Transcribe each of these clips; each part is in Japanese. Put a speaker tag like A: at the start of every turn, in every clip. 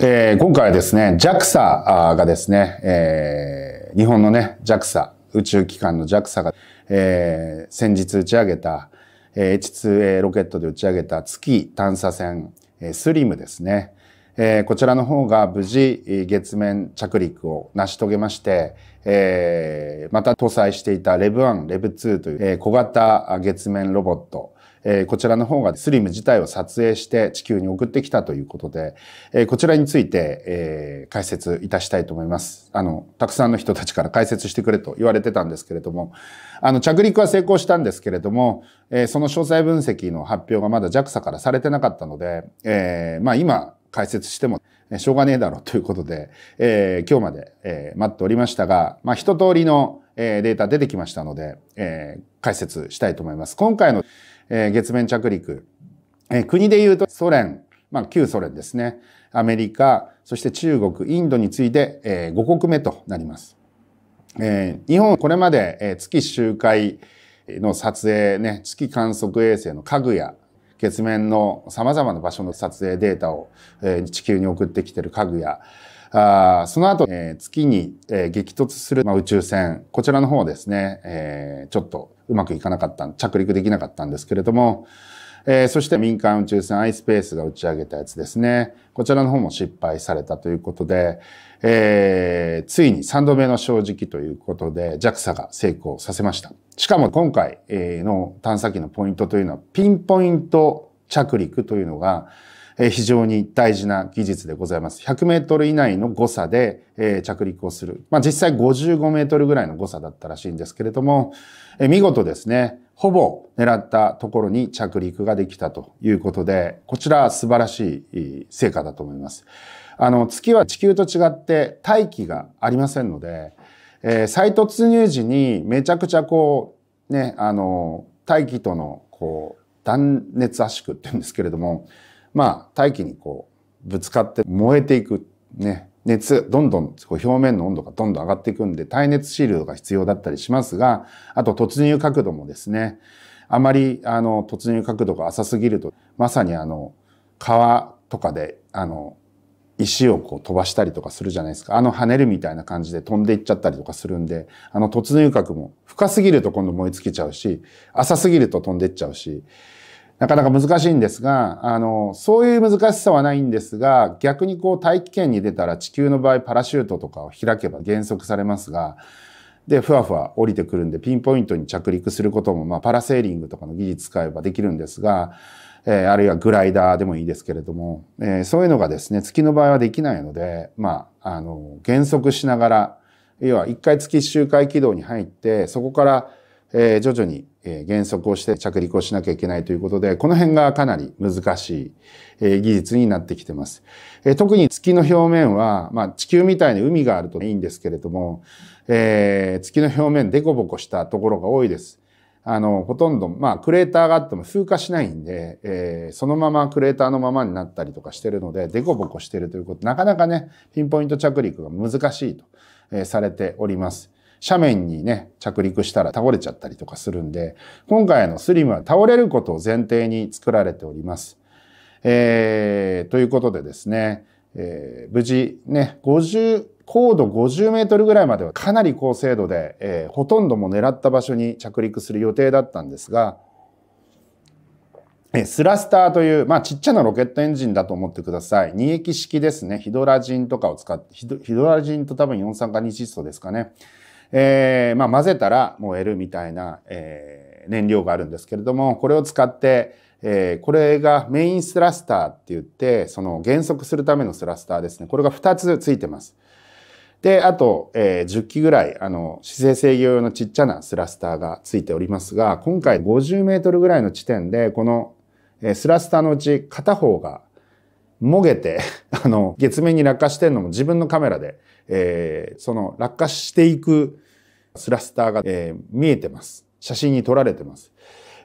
A: えー、今回はですね、JAXA がですね、えー、日本のね、JAXA、宇宙機関の JAXA が、えー、先日打ち上げた、えー、H2A ロケットで打ち上げた月探査船、えー、スリムですね。えー、こちらの方が無事月面着陸を成し遂げまして、えー、また搭載していた REV1、REV2 という、え小型月面ロボット、えー、こちらの方がスリム自体を撮影して地球に送ってきたということで、えー、こちらについて、えー、解説いたしたいと思います。あの、たくさんの人たちから解説してくれと言われてたんですけれども、あの、着陸は成功したんですけれども、えー、その詳細分析の発表がまだ JAXA からされてなかったので、えー、まあ今、解説してもしょうがねえだろうということで、えー、今日まで、えー、待っておりましたが、まあ、一通りの、えー、データ出てきましたので、えー、解説したいと思います。今回の、えー、月面着陸、えー、国で言うとソ連、まあ、旧ソ連ですね、アメリカ、そして中国、インドについて、えー、5国目となります。えー、日本、これまで、えー、月周回の撮影ね、月観測衛星の家具や月面の様々な場所の撮影データを地球に送ってきてる家具や、あその後、え月に、え激突する、ま宇宙船、こちらの方ですね、えちょっとうまくいかなかった、着陸できなかったんですけれども、えー、そして民間宇宙船 iSpace が打ち上げたやつですね。こちらの方も失敗されたということで、えー、ついに3度目の正直ということで JAXA が成功させました。しかも今回の探査機のポイントというのはピンポイント着陸というのが非常に大事な技術でございます。100メートル以内の誤差で着陸をする。まあ実際55メートルぐらいの誤差だったらしいんですけれども、見事ですね、ほぼ狙ったところに着陸ができたということで、こちら素晴らしい成果だと思います。あの、月は地球と違って大気がありませんので、えー、再突入時にめちゃくちゃこう、ね、あの、大気とのこう、断熱圧縮って言うんですけれども、まあ、大気にこう、ぶつかって燃えていく、ね、熱、どんどん、表面の温度がどんどん上がっていくんで、耐熱シールドが必要だったりしますが、あと突入角度もですね、あまり、あの、突入角度が浅すぎると、まさにあの、川とかで、あの、石をこう飛ばしたりとかするじゃないですか。あの跳ねるみたいな感じで飛んでいっちゃったりとかするんで、あの突入角も深すぎると今度燃え尽きちゃうし、浅すぎると飛んでいっちゃうし、なかなか難しいんですが、あの、そういう難しさはないんですが、逆にこう大気圏に出たら地球の場合パラシュートとかを開けば減速されますが、で、ふわふわ降りてくるんで、ピンポイントに着陸することも、まあ、パラセーリングとかの技術使えばできるんですが、えあるいはグライダーでもいいですけれども、えそういうのがですね、月の場合はできないので、まあ、あの、減速しながら、要は1回月周回軌道に入って、そこから、え徐々に減速をして着陸をしなきゃいけないということで、この辺がかなり難しい技術になってきてます。特に月の表面は、まあ、地球みたいに海があるといいんですけれども、えー、月の表面デコボコしたところが多いです。あの、ほとんど、まあ、クレーターがあっても風化しないんで、えー、そのままクレーターのままになったりとかしてるので、デコボコしてるということ、なかなかね、ピンポイント着陸が難しいと、えー、されております。斜面にね、着陸したら倒れちゃったりとかするんで、今回のスリムは倒れることを前提に作られております。えー、ということでですね、えー、無事ね、50、高度50メートルぐらいまではかなり高精度で、えー、ほとんども狙った場所に着陸する予定だったんですが、えー、スラスターという、まあ、ちっちゃなロケットエンジンだと思ってください。二液式ですね。ヒドラジンとかを使って、ヒドラジンと多分4酸化二窒素ですかね。えー、まあ、混ぜたら燃えるみたいな、えー、燃料があるんですけれども、これを使って、えー、これがメインスラスターって言って、その減速するためのスラスターですね。これが2つついてます。で、あと、えー、10機ぐらい、あの、姿勢制御用のちっちゃなスラスターがついておりますが、今回50メートルぐらいの地点で、この、えー、スラスターのうち片方が、もげて、あの、月面に落下してるのも自分のカメラで、えー、その落下していくスラスターが、えー、見えてます。写真に撮られてます。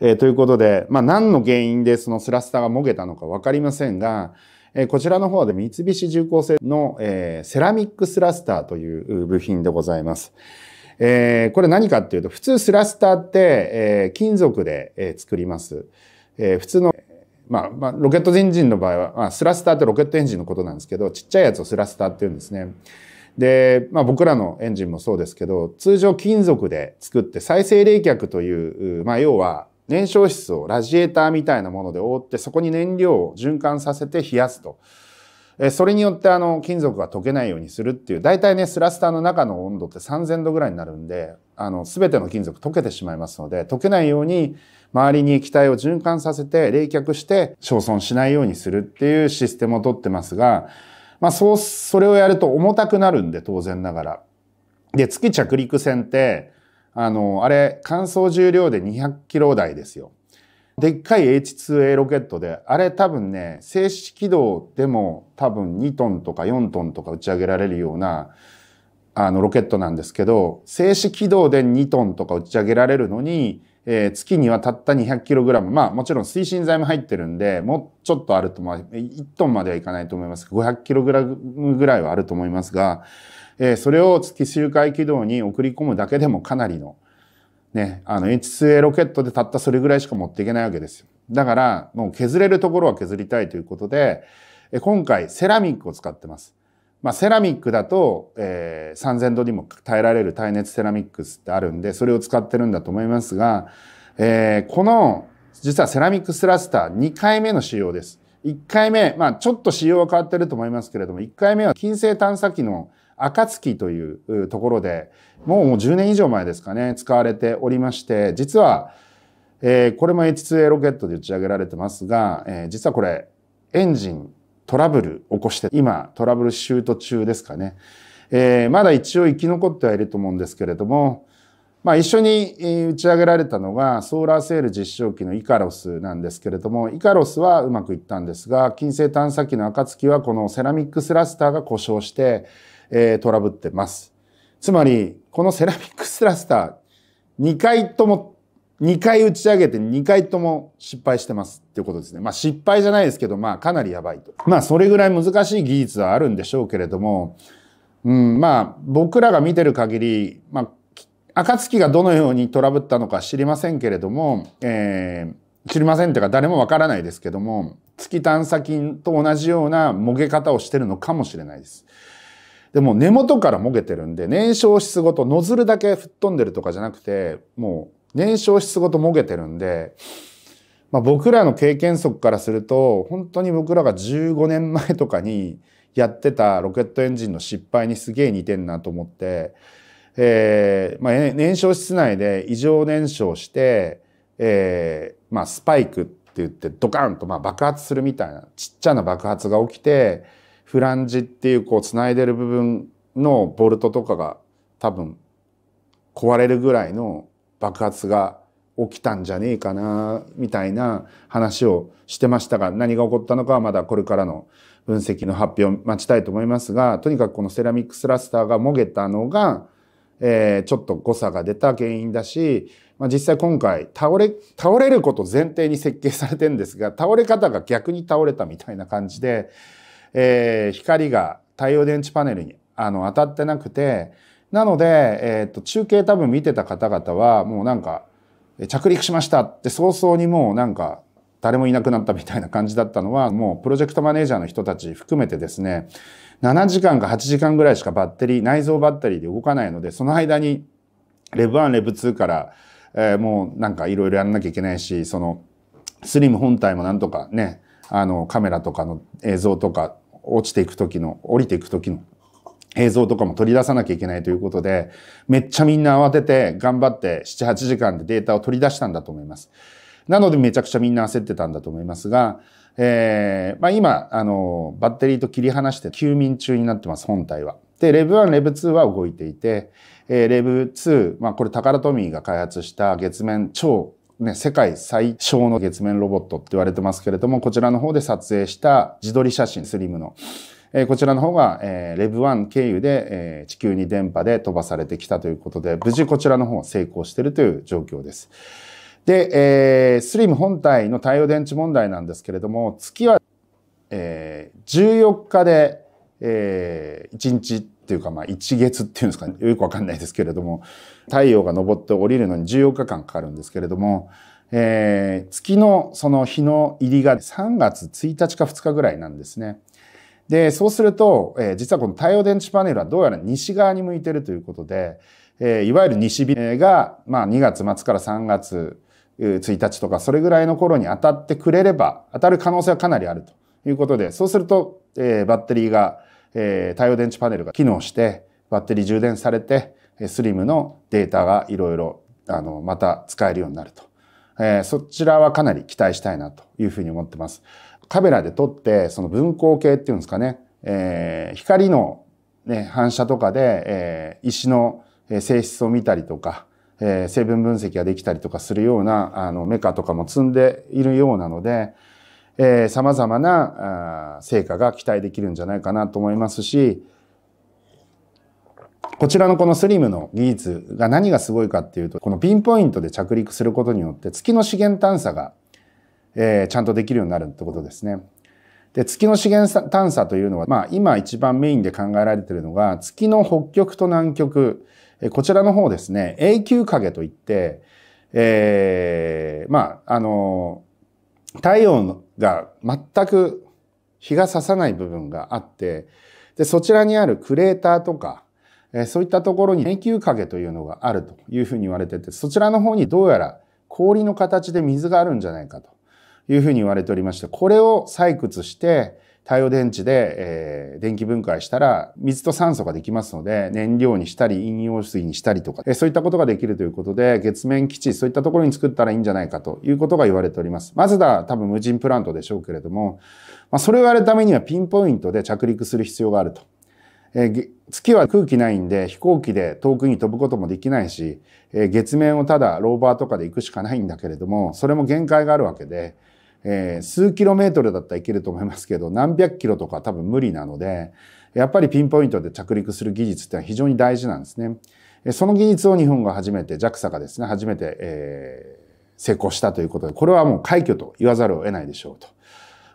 A: えー、ということで、まあ、何の原因でそのスラスターがもげたのかわかりませんが、えこちらの方で三菱重工製の、えセラミックスラスターという部品でございます。えこれ何かっていうと、普通スラスターって、え金属で、え作ります。え普通の、まあ、まあ、ロケットエンジンの場合は、まあ、スラスターってロケットエンジンのことなんですけど、ちっちゃいやつをスラスターって言うんですね。で、まあ僕らのエンジンもそうですけど、通常金属で作って再生冷却という、まあ要は燃焼室をラジエーターみたいなもので覆って、そこに燃料を循環させて冷やすと。それによってあの金属が溶けないようにするっていう、大体ね、スラスターの中の温度って3000度ぐらいになるんで、あの、すべての金属溶けてしまいますので、溶けないように周りに液体を循環させて冷却して焼損しないようにするっていうシステムをとってますが、まあそう、それをやると重たくなるんで、当然ながら。で、月着陸船って、あの、あれ、乾燥重量で200キロ台ですよ。でっかい H2A ロケットで、あれ多分ね、静止軌道でも多分2トンとか4トンとか打ち上げられるような、あの、ロケットなんですけど、静止軌道で2トンとか打ち上げられるのに、えー、月にはたった200キログラム。まあもちろん推進剤も入ってるんで、もうちょっとあると、まあ1トンまではいかないと思います。500キログラムぐらいはあると思いますが、えー、それを月周回軌道に送り込むだけでもかなりの、ね、あの H2A ロケットでたったそれぐらいしか持っていけないわけですよ。だから、もう削れるところは削りたいということで、今回セラミックを使ってます。まあ、セラミックだと、えー、3000度にも耐えられる耐熱セラミックスってあるんで、それを使ってるんだと思いますが、えー、この、実はセラミックスラスター2回目の使用です。1回目、まあ、ちょっと仕様は変わってると思いますけれども、1回目は金星探査機の暁というところで、もう10年以上前ですかね、使われておりまして、実は、えー、これも H2A ロケットで打ち上げられてますが、えー、実はこれ、エンジントラブル起こして、今、トラブルシュート中ですかね。えー、まだ一応生き残ってはいると思うんですけれども、まあ、一緒に打ち上げられたのがソーラーセール実証機のイカロスなんですけれどもイカロスはうまくいったんですが金星探査機の暁はこのセラミックスラスターが故障して、えー、トラブってます。つまりこのセラミックスラスター2回とも2回打ち上げて2回とも失敗してますっていうことですね。まあ失敗じゃないですけど、まあかなりやばいと。まあそれぐらい難しい技術はあるんでしょうけれども、うん、まあ僕らが見てる限り、まあ暁がどのようにトラブったのか知りませんけれども、えー、知りませんというか誰もわからないですけども、月探査菌と同じようなもげ方をしてるのかもしれないです。でも根元からもげてるんで、燃焼室ごと、ノズルだけ吹っ飛んでるとかじゃなくて、もう燃焼室ごともげてるんで、まあ、僕らの経験則からすると、本当に僕らが15年前とかにやってたロケットエンジンの失敗にすげえ似てんなと思って、えーまあ、燃焼室内で異常燃焼して、えーまあ、スパイクって言ってドカンとまあ爆発するみたいなちっちゃな爆発が起きてフランジっていうこうつないでる部分のボルトとかが多分壊れるぐらいの爆発が起きたんじゃねえかなみたいな話をしてましたが何が起こったのかはまだこれからの分析の発表を待ちたいと思いますがとにかくこのセラミックスラスターがもげたのがえー、ちょっと誤差が出た原因だし、まあ、実際今回倒れ、倒れること前提に設計されてるんですが、倒れ方が逆に倒れたみたいな感じで、えー、光が太陽電池パネルにあの当たってなくて、なので、えっ、ー、と、中継多分見てた方々は、もうなんか、着陸しましたって早々にもうなんか、誰もいなくなったみたいな感じだったのは、もうプロジェクトマネージャーの人たち含めてですね、7時間か8時間ぐらいしかバッテリー、内蔵バッテリーで動かないので、その間にレブ1、レブ2から、えー、もうなんかいろいろやんなきゃいけないし、その、スリム本体もなんとかね、あの、カメラとかの映像とか、落ちていく時の、降りていく時の映像とかも取り出さなきゃいけないということで、めっちゃみんな慌てて頑張って7、8時間でデータを取り出したんだと思います。なのでめちゃくちゃみんな焦ってたんだと思いますが、えー、まあ、今、あの、バッテリーと切り離して休眠中になってます、本体は。で、レブ1、レブ2は動いていて、えー、レブ2、まあ、これタカラトミーが開発した月面超ね、世界最小の月面ロボットって言われてますけれども、こちらの方で撮影した自撮り写真、スリムの。えー、こちらの方が、えー、レブ1経由で、えー、地球に電波で飛ばされてきたということで、無事こちらの方は成功しているという状況です。で、えー、スリム本体の太陽電池問題なんですけれども、月は、えー、14日で、えー、1日っていうか、まあ、1月っていうんですか、よくわかんないですけれども、太陽が昇って降りるのに14日間かかるんですけれども、えー、月のその日の入りが3月1日か2日ぐらいなんですね。で、そうすると、えー、実はこの太陽電池パネルはどうやら西側に向いてるということで、えー、いわゆる西日が、まあ、2月末から3月1日とかそれぐらいの頃に当たってくれれば、当たる可能性はかなりあるということで、そうすると、えー、バッテリーが、えー、太陽電池パネルが機能して、バッテリー充電されて、スリムのデータがいろいろ、あの、また使えるようになると。えー、そちらはかなり期待したいなというふうに思ってます。カメラで撮って、その分光系っていうんですかね、えー、光の、ね、反射とかで、えー、石の性質を見たりとか、えー、成分分析ができたりとかするようなあのメカとかも積んでいるようなので、えー、様々なあ成果が期待できるんじゃないかなと思いますし、こちらのこのスリムの技術が何がすごいかっていうと、このピンポイントで着陸することによって月の資源探査が、えー、ちゃんとできるようになるってことですね。で、月の資源探査というのは、まあ今一番メインで考えられているのが、月の北極と南極、こちらの方ですね、永久影といって、えー、まあ、あの、太陽が全く日が差さない部分があって、で、そちらにあるクレーターとか、えー、そういったところに永久影というのがあるというふうに言われてて、そちらの方にどうやら氷の形で水があるんじゃないかと。いうふうに言われておりまして、これを採掘して、太陽電池で、えー、電気分解したら水と酸素ができますので燃料にしたり飲用水にしたりとか、えそういったことができるということで月面基地そういったところに作ったらいいんじゃないかということが言われております。まずだ多分無人プラントでしょうけれども、まあ、それをやるためにはピンポイントで着陸する必要があると。えー、月は空気ないんで飛行機で遠くに飛ぶこともできないし、えー、月面をただローバーとかで行くしかないんだけれどもそれも限界があるわけで。えー、数キロメートルだったらいけると思いますけど、何百キロとか多分無理なので、やっぱりピンポイントで着陸する技術ってのは非常に大事なんですね。その技術を日本が初めて、JAXA がですね、初めて、えー、成功したということで、これはもう快挙と言わざるを得ないでしょうと。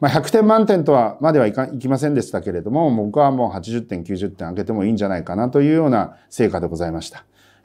A: まあ、100点満点とはまではいかいきませんでしたけれども、僕はもう80点、90点上げてもいいんじゃないかなというような成果でございました。